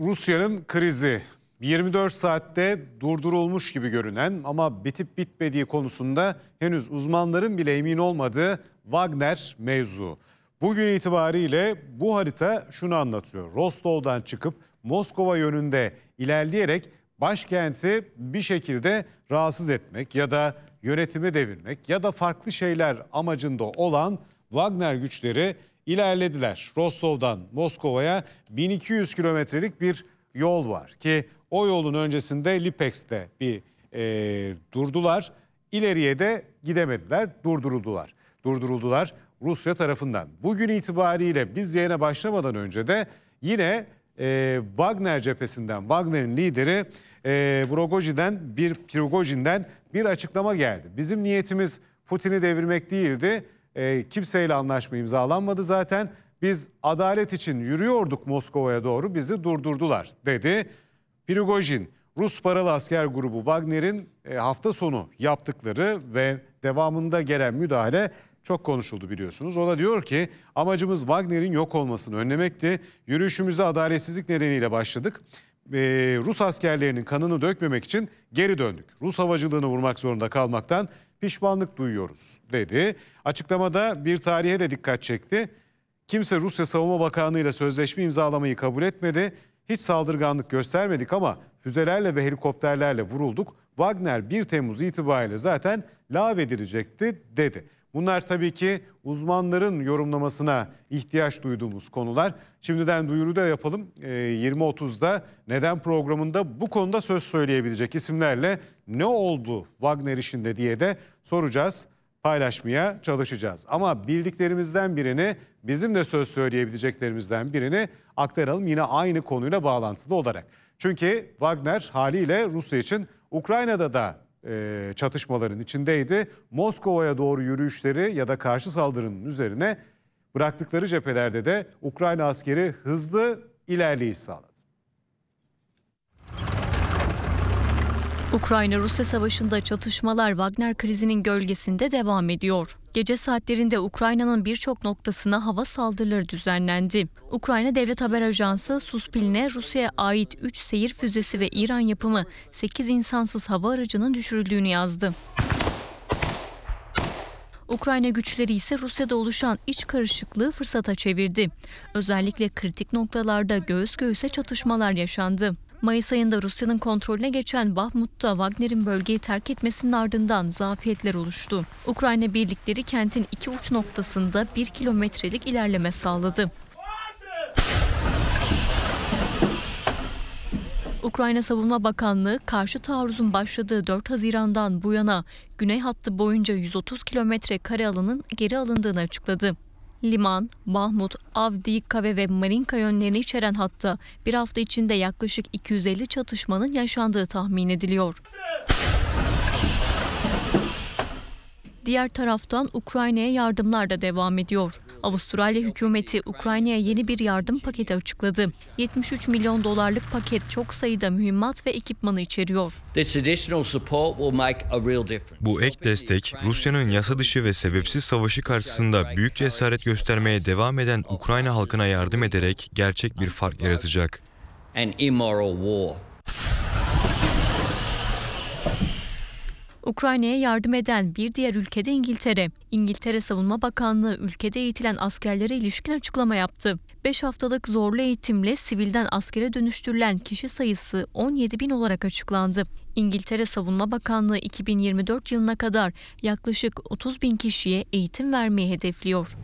Rusya'nın krizi 24 saatte durdurulmuş gibi görünen ama bitip bitmediği konusunda henüz uzmanların bile emin olmadığı Wagner mevzu. Bugün itibariyle bu harita şunu anlatıyor. Rostov'dan çıkıp Moskova yönünde ilerleyerek başkenti bir şekilde rahatsız etmek ya da yönetimi devirmek ya da farklı şeyler amacında olan Wagner güçleri ilerlediler. Rostov'dan Moskova'ya 1200 kilometrelik bir yol var ki o yolun öncesinde Lipex'te bir e, durdular. İleriye de gidemediler, durduruldular. Durduruldular Rusya tarafından. Bugün itibariyle biz yayına başlamadan önce de yine e, Wagner cephesinden, Wagner'in lideri e, Brogoji'den bir Prigojin'den bir açıklama geldi. Bizim niyetimiz Putin'i devirmek değildi. E, kimseyle anlaşma imzalanmadı zaten. Biz adalet için yürüyorduk Moskova'ya doğru bizi durdurdular dedi. Prigojin, Rus paralı asker grubu Wagner'in e, hafta sonu yaptıkları ve devamında gelen müdahale çok konuşuldu biliyorsunuz. O da diyor ki amacımız Wagner'in yok olmasını önlemekti. Yürüyüşümüze adaletsizlik nedeniyle başladık e, Rus askerlerinin kanını dökmemek için geri döndük. Rus havacılığını vurmak zorunda kalmaktan pişmanlık duyuyoruz dedi. Açıklamada bir tarihe de dikkat çekti. Kimse Rusya Savunma Bakanlığı ile sözleşme imzalamayı kabul etmedi. Hiç saldırganlık göstermedik ama füzelerle ve helikopterlerle vurulduk. Wagner 1 Temmuz itibariyle zaten lağvedilecekti dedi. Bunlar tabii ki uzmanların yorumlamasına ihtiyaç duyduğumuz konular. Şimdiden duyuru da yapalım. E, ee, 20.30'da Neden programında bu konuda söz söyleyebilecek isimlerle ne oldu Wagner işinde diye de soracağız, paylaşmaya çalışacağız. Ama bildiklerimizden birini, bizim de söz söyleyebileceklerimizden birini aktaralım yine aynı konuyla bağlantılı olarak. Çünkü Wagner haliyle Rusya için Ukrayna'da da e, çatışmaların içindeydi. Moskova'ya doğru yürüyüşleri ya da karşı saldırının üzerine bıraktıkları cephelerde de Ukrayna askeri hızlı ilerleyiş sağladı. Ukrayna-Rusya savaşında çatışmalar Wagner krizinin gölgesinde devam ediyor. Gece saatlerinde Ukrayna'nın birçok noktasına hava saldırıları düzenlendi. Ukrayna Devlet Haber Ajansı Suspil'ne Rusya'ya ait 3 seyir füzesi ve İran yapımı 8 insansız hava aracının düşürüldüğünü yazdı. Ukrayna güçleri ise Rusya'da oluşan iç karışıklığı fırsata çevirdi. Özellikle kritik noktalarda göğüs göğüse çatışmalar yaşandı. Mayıs ayında Rusya'nın kontrolüne geçen Bahmut'ta Wagner'in bölgeyi terk etmesinin ardından zafiyetler oluştu. Ukrayna birlikleri kentin iki uç noktasında bir kilometrelik ilerleme sağladı. Ukrayna Savunma Bakanlığı karşı taarruzun başladığı 4 Haziran'dan bu yana güney hattı boyunca 130 kilometre kare alanın geri alındığını açıkladı. Liman, Bahmut, Avdiivka ve Marinka yönlerini içeren hatta bir hafta içinde yaklaşık 250 çatışmanın yaşandığı tahmin ediliyor. Diğer taraftan Ukrayna'ya yardımlar da devam ediyor. Avustralya hükümeti Ukrayna'ya yeni bir yardım paketi açıkladı. 73 milyon dolarlık paket çok sayıda mühimmat ve ekipmanı içeriyor. Bu ek destek Rusya'nın yasa dışı ve sebepsiz savaşı karşısında büyük cesaret göstermeye devam eden Ukrayna halkına yardım ederek gerçek bir fark yaratacak. An immoral war. Ukrayna'ya yardım eden bir diğer ülkede İngiltere. İngiltere Savunma Bakanlığı ülkede eğitilen askerlere ilişkin açıklama yaptı. 5 haftalık zorlu eğitimle sivilden askere dönüştürülen kişi sayısı 17 bin olarak açıklandı. İngiltere Savunma Bakanlığı 2024 yılına kadar yaklaşık 30 bin kişiye eğitim vermeyi hedefliyor.